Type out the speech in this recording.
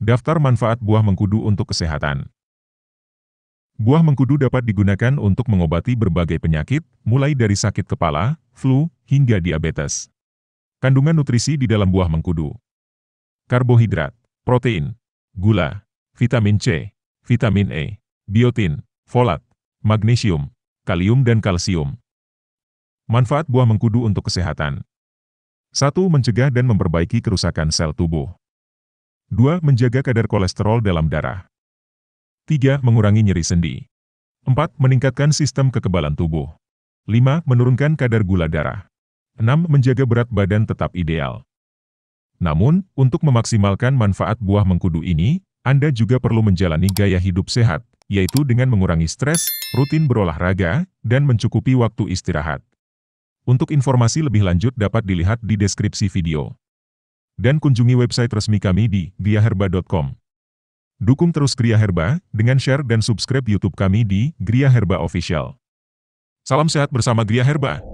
Daftar manfaat buah mengkudu untuk kesehatan. Buah mengkudu dapat digunakan untuk mengobati berbagai penyakit, mulai dari sakit kepala, flu, hingga diabetes. Kandungan nutrisi di dalam buah mengkudu. Karbohidrat, protein, gula, vitamin C, vitamin E, biotin, folat, magnesium, kalium dan kalsium. Manfaat buah mengkudu untuk kesehatan. 1. Mencegah dan memperbaiki kerusakan sel tubuh. 2. Menjaga kadar kolesterol dalam darah. 3. Mengurangi nyeri sendi. 4. Meningkatkan sistem kekebalan tubuh. 5. Menurunkan kadar gula darah. 6. Menjaga berat badan tetap ideal. Namun, untuk memaksimalkan manfaat buah mengkudu ini, Anda juga perlu menjalani gaya hidup sehat, yaitu dengan mengurangi stres, rutin berolahraga, dan mencukupi waktu istirahat. Untuk informasi lebih lanjut dapat dilihat di deskripsi video dan kunjungi website resmi kami di griaherba.com. Dukung terus Gria Herba dengan share dan subscribe YouTube kami di Gria Herba Official. Salam sehat bersama Gria Herba.